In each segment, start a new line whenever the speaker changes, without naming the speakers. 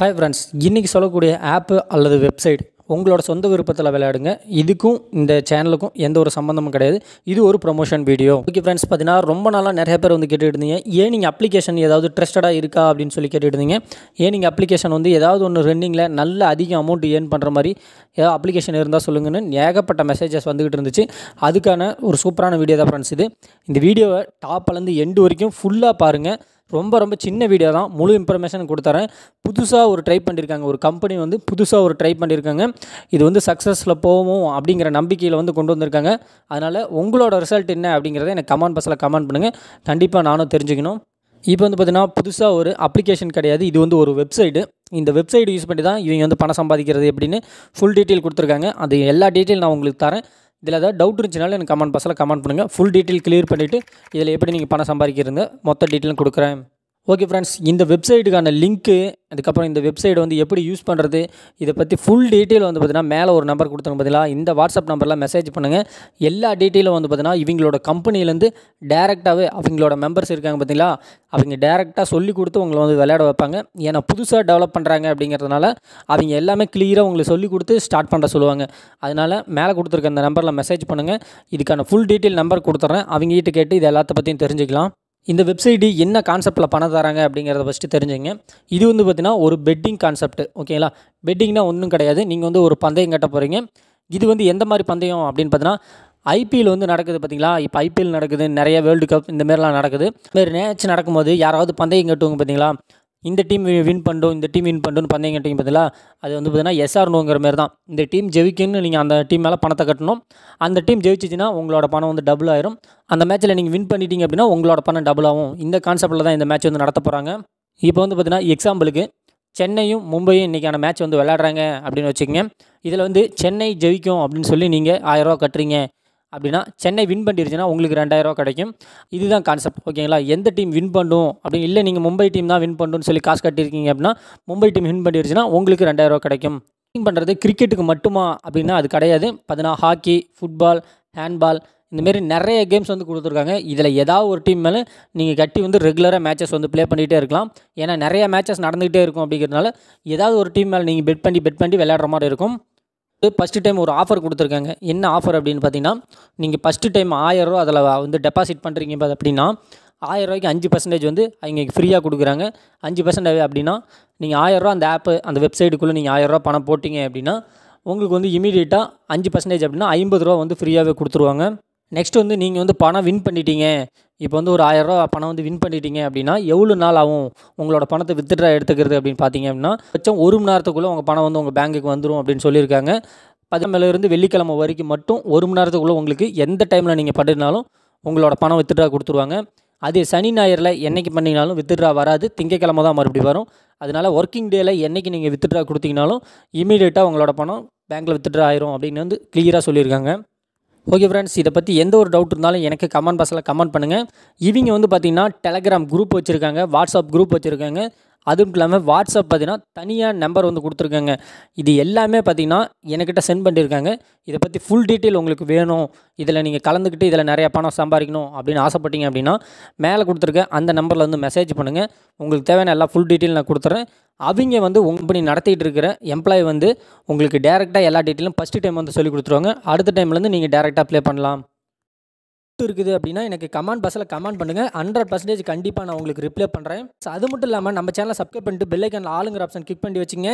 hi friends இன்றைக்கி சொல்லக்கூடிய ஆப்பு அல்லது வெப்சைட் உங்களோட சொந்த விருப்பத்தில் விளையாடுங்க இதுக்கும் இந்த சேனலுக்கும் எந்த ஒரு சம்மந்தமும் கிடையாது இது ஒரு ப்ரொமோஷன் வீடியோ ஓகே ஃப்ரெண்ட்ஸ் பார்த்தீங்கன்னா ரொம்ப நாளாக நிறைய பேர் வந்து கேட்டுட்டு இருந்தீங்க ஏன் நீங்கள் அப்ளிகேஷன் ஏதாவது ட்ரஸ்டடாக இருக்கா அப்படின்னு சொல்லி கேட்டுட்டு இருந்தீங்க ஏன் நீங்கள் அப்ளிகேஷன் வந்து ஏதாவது ஒன்று ரன்னிங்கில் நல்ல அதிக அமௌண்ட் ஏர்ன் பண்ணுற மாதிரி ஏதாவது அப்ளிகேஷன் இருந்தால் சொல்லுங்கன்னு ஏகப்பட்ட மெசேஜஸ் வந்துகிட்டு இருந்துச்சு அதுக்கான ஒரு சூப்பரான வீடியோ தான் ஃப்ரெண்ட்ஸ் இது இந்த வீடியோவை டாப்லேருந்து எண்டு வரைக்கும் ஃபுல்லாக பாருங்கள் ரொம்ப ரொம்ப சின்ன வீடியோ தான் முழு இன்ஃபர்மேஷன் கொடுத்துறேன் புதுசாக ஒரு ட்ரை பண்ணியிருக்காங்க ஒரு கம்பெனி வந்து புதுசாக ஒரு ட்ரை பண்ணியிருக்காங்க இது வந்து சக்ஸஸில் போவோம் அப்படிங்கிற நம்பிக்கையில் வந்து கொண்டு வந்திருக்காங்க அதனால் உங்களோட ரிசல்ட் என்ன அப்படிங்கிறத எனக்கு கமெண்ட் பாக்ஸில் கமெண்ட் பண்ணுங்கள் கண்டிப்பாக நானும் தெரிஞ்சுக்கணும் இப்போ வந்து பார்த்திங்கன்னா புதுசாக ஒரு அப்ளிகேஷன் கிடையாது இது வந்து ஒரு வெப்சைட்டு இந்த வெப்சைட் யூஸ் பண்ணி தான் இவங்க வந்து பணம் சம்பாதிக்கிறது எப்படின்னு ஃபுல் டீட்டெயில் கொடுத்துருக்காங்க அது எல்லா டீட்டெயில் நான் உங்களுக்கு தரேன் இதில் ஏதாவது டவுட் இருந்துச்சுனாலும் எனக்கு கமெண்ட் பாக்ஸில் கமெண்ட் பண்ணுங்கள் ஃபுல் டீட்டெயில் கிளியர் பண்ணிவிட்டு இதில் எப்படி நீங்கள் பணம் சம்பாதிக்கிறது மொத்த டீட்டெயிலும் கொடுக்குறேன் ஓகே ஃப்ரெண்ட்ஸ் இந்த வெப்சைட்டுக்கான லிங்க்கு அதுக்கப்புறம் இந்த வெப்சைட் வந்து எப்படி யூஸ் பண்ணுறது இதை பற்றி ஃபுல் டீட்டெயில் வந்து பார்த்திங்கன்னா மேலே ஒரு நம்பர் கொடுத்துருங்க பதிலாக இந்த வாட்ஸ்அப் நம்பரில் மெசேஜ் பண்ணுங்கள் எல்லா டீட்டெயிலும் வந்து பார்த்திங்கன்னா இவங்களோட கம்பெனிலேருந்து டேரெக்டாகவே அவங்களோட மெம்பர்ஸ் இருக்காங்க பார்த்தீங்களா அவங்க டேரெக்டாக சொல்லி கொடுத்து உங்களை வந்து விளையாட வைப்பாங்க ஏன்னா புதுசாக டெவலப் பண்ணுறாங்க அப்படிங்கிறதுனால அவங்க எல்லாமே கிளியராக உங்களுக்கு சொல்லி கொடுத்து ஸ்டார்ட் பண்ணுற சொல்லுவாங்க அதனால் மேலே கொடுத்துருக்க அந்த நம்பரில் மெசேஜ் பண்ணுங்கள் இதுக்கான ஃபுல் டீட்டெயில் நம்பர் கொடுத்துட்றேன் அவங்ககிட்ட கேட்டு இது எல்லாத்த பற்றியும் தெரிஞ்சுக்கலாம் இந்த வெப்சைட்டு என்ன கான்செப்டில் பணம் தராங்க அப்படிங்கிறத ஃபஸ்ட்டு தெரிஞ்சுங்க இது வந்து பார்த்திங்கன்னா ஒரு பெட்டிங் கான்செப்ட் ஓகேங்களா பெட்டிங்னா ஒன்றும் கிடையாது நீங்கள் வந்து ஒரு பந்தயம் கட்ட போகிறீங்க இது வந்து எந்த மாதிரி பந்தயம் அப்படின்னு பார்த்தீங்கன்னா ஐபிஎல் வந்து நடக்குது பார்த்தீங்களா இப்போ ஐபிஎல் நடக்குது நிறைய வேர்ல்டு கப் இந்த மாதிரிலாம் நடக்குது இந்த மாதிரி நேச்சு நடக்கும்போது யாராவது பந்தயம் கட்டுவாங்க பார்த்தீங்களா இந்த டீம் வின் பண்ணும் இந்த டீம் வின் பண்ணுறோன்னு பந்தயம் பதிலாக பார்த்தீங்களா அது வந்து பார்த்தீங்கன்னா எஸ்ஆர் நோங்கிற மாதிரி தான் இந்த டீம் ஜெயிக்குன்னு நீங்கள் அந்த டீம் மேலே பணத்தை கட்டணும் அந்த டீம் ஜெயிச்சிச்சின்னா உங்களோட பணம் வந்து டபுள் ஆயிரும் அந்த மேட்ச்சில் நீங்கள் வின் பண்ணிட்டீங்க அப்படின்னா உங்களோட பணம் டபுள் ஆகும் இந்த கான்செப்ட்டில் தான் இந்த மேட்ச் வந்து நடத்த போகிறாங்க இப்போ வந்து பார்த்தீங்கன்னா எக்ஸாம்பிளுக்கு சென்னையும் மும்பையும் இன்றைக்கான மேட்ச் வந்து விளையாடுறாங்க அப்படின்னு வச்சுக்கோங்க இதில் வந்து சென்னை ஜெயிக்கும் அப்படின்னு சொல்லி நீங்கள் ஆயிரம் ரூபா கட்டுறீங்க அப்படின்னா சென்னை வின் பண்ணிருச்சுன்னா உங்களுக்கு ரூபா கிடைக்கும் இதுதான் கான்செப்ட் ஓகேங்களா எந்த டீம் வின் பண்ணும் அப்படின்னு இல்லை நீங்கள் மும்பை டீம் தான் வின் பண்ணணும்னு சொல்லி காசு கட்டியிருக்கீங்க அப்படின்னா மும்பை டீம் வின் பண்ணிருச்சுன்னா உங்களுக்கு ரெண்டாயிரரூவா கிடைக்கும் வின் பண்ணுறது கிரிக்கெட்டுக்கு மட்டுமா அப்படின்னா அது கிடையாது பார்த்தீங்கன்னா ஹாக்கி ஃபுட்பால் ஹேண்ட்பால் இந்தமாரி நிறைய கேம்ஸ் வந்து கொடுத்துருக்காங்க இதில் ஏதாவது ஒரு டீம் மேலே நீங்கள் கட்டி வந்து ரெகுலராக மேட்சஸ் வந்து ப்ளே பண்ணிகிட்டே இருக்கலாம் ஏன்னா நிறைய மேட்சஸ் நடந்துகிட்டே இருக்கும் அப்படிங்கிறதுனால ஏதாவது ஒரு டீம் மேலே நீங்கள் பெட் பண்ணி பெட் பண்ணி விளையாடுற மாதிரி இருக்கும் ஃபஸ்ட்டு டைம் ஒரு ஆஃபர் கொடுத்துருக்காங்க என்ன ஆஃபர் அப்படின்னு பார்த்தீங்கன்னா நீங்கள் ஃபஸ்ட்டு டைம் ஆயிரரூவா அதில் வந்து டெபாசிட் பண்ணுறீங்க அப்படின்னா ரூபாய்க்கு அஞ்சு பர்சன்டேஜ் வந்து அவங்க ஃப்ரீயாக கொடுக்குறாங்க அஞ்சு பர்சன்ட் அப்படின்னா நீங்கள் ஆயிரரூவா அந்த ஆப்பு அந்த வெப்சைட்டுக்குள்ளே நீங்கள் ஆயிரரூவா பணம் போட்டிங்க அப்படின்னா உங்களுக்கு வந்து இமீடியட்டாக அஞ்சு பர்சன்டேஜ் அப்படின்னா ஐம்பது ரூபா வந்து ஃப்ரீயாகவே கொடுத்துருவாங்க நெக்ஸ்ட் வந்து நீங்கள் வந்து பணம் வின் பண்ணிட்டீங்க இப்போ வந்து ஒரு ஆயிரரூவா பணம் வந்து வின் பண்ணிட்டீங்க அப்படின்னா எவ்வளோ நாள் ஆகும் உங்களோட பணத்தை வித்ட்ரா எடுத்துக்கிறது அப்படின்னு பார்த்தீங்க அப்படின்னா பட்சம் ஒரு மணி நேரத்துக்குள்ளே உங்கள் பணம் வந்து உங்கள் பேங்க்குக்கு வந்துடும் அப்படின்னு சொல்லியிருக்காங்க பதினேழுலேருந்து வெள்ளிக்கிழமை வரைக்கும் மட்டும் ஒரு மணி நேரத்துக்குள்ளே உங்களுக்கு எந்த டைமில் நீங்கள் பண்ணிருந்தாலும் உங்களோட பணம் வித்துட்ரா கொடுத்துருவாங்க அதே சனி ஞாயிறில் என்றைக்கு பண்ணினாலும் வித்துட்ரா வராது திங்கக்கிழமை தான் மறுபடியும் வரும் அதனால் ஒர்க்கிங் டேயில் என்றைக்கு நீங்கள் வித்துட்ரா கொடுத்தீங்கனாலும் இமீடியட்டாக உங்களோட பணம் பேங்க்கில் வித்துட்ரா ஆயிரும் அப்படின்னு வந்து கிளியராக சொல்லியிருக்காங்க ஓகே ஃப்ரெண்ட்ஸ் இதை பற்றி எந்த ஒரு டவுட் இருந்தாலும் எனக்கு கமெண்ட் பாக்ஸில் கமெண்ட் பண்ணுங்கள் இவங்க வந்து பார்த்திங்கன்னா டெலகிராம் குரூப் வச்சுருக்காங்க வாட்ஸ்அப் குரூப் வச்சுருக்காங்க அதுவும் இல்லாமல் வாட்ஸ்அப் பார்த்திங்கன்னா தனியாக நம்பர் வந்து கொடுத்துருக்காங்க இது எல்லாமே பார்த்திங்கன்னா என்கிட்ட சென்ட் பண்ணியிருக்காங்க இதை பற்றி ஃபுல் டீட்டெயில் உங்களுக்கு வேணும் இதில் நீங்கள் கலந்துக்கிட்டு இதில் நிறையா பணம் சம்பாதிக்கணும் அப்படின்னு ஆசைப்பட்டீங்க அப்படின்னா மேலே கொடுத்துருக்க அந்த நம்பரில் வந்து மெசேஜ் பண்ணுங்கள் உங்களுக்கு தேவையான எல்லா ஃபுல் டீட்டெயில் நான் கொடுத்துறேன் அவங்க வந்து உங்கள் கம்பெனி நடத்திட்டு இருக்கிற எம்ப்ளாயி வந்து உங்களுக்கு டேரெக்டாக எல்லா டீட்டெயிலும் ஃபஸ்ட்டு டைம் வந்து சொல்லி கொடுத்துருவாங்க அடுத்த டைம்லேருந்து நீங்கள் டேரெக்டாக ப்ளே பண்ணலாம் டவுட் இருக்குது அப்படின்னா எனக்கு கமெண்ட் பாக்ஸில் கமெண்ட் பண்ணுங்கள் ஹண்ட்ரட் பர்சன்டேஜ் கண்டிப்பாக நான் உங்களுக்கு ரிப்ளை பண்ணுறேன் அது மட்டும் இல்லாமல் நம்ம சேனலை சப்ஸ்கிரைப் பண்ணிட்டு பெல்லைக்கான ஆளுங்கிற ஆப்ஷன் கிளிக் பண்ணி வச்சுங்க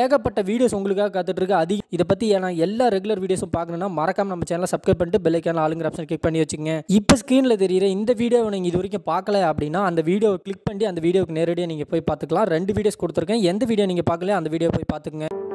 ஏகப்பட்ட வீடியோஸ் உங்களுக்காக இருக்கு அது இதை பற்றி ஏன்னா எல்லா ரெகுலர் வீடியோஸும் பார்க்கணுன்னா மறக்காமல் நம்ம சேனலை சப்ஸ்கிரைப் பண்ணிட்டு பெல்லைக்கான ஆளுங்கிற ஆப்ஷன் கிளிக் பண்ணி வச்சுங்க இப்போ ஸ்க்ரீனில் தெரியுற இந்த வீடியோவை நீங்கள் இது வரைக்கும் பார்க்கல அப்படின்னா அந்த வீடியோவை கிளிக் பண்ணி அந்த வீடியோவுக்கு நேரடியாக நீங்கள் போய் பார்த்துக்கலாம் ரெண்டு வீடியோஸ் கொடுத்துருக்கேன் எந்த வீடியோ நீங்கள் பார்க்கல அந்த வீடியோ போய் பார்த்துக்கங்க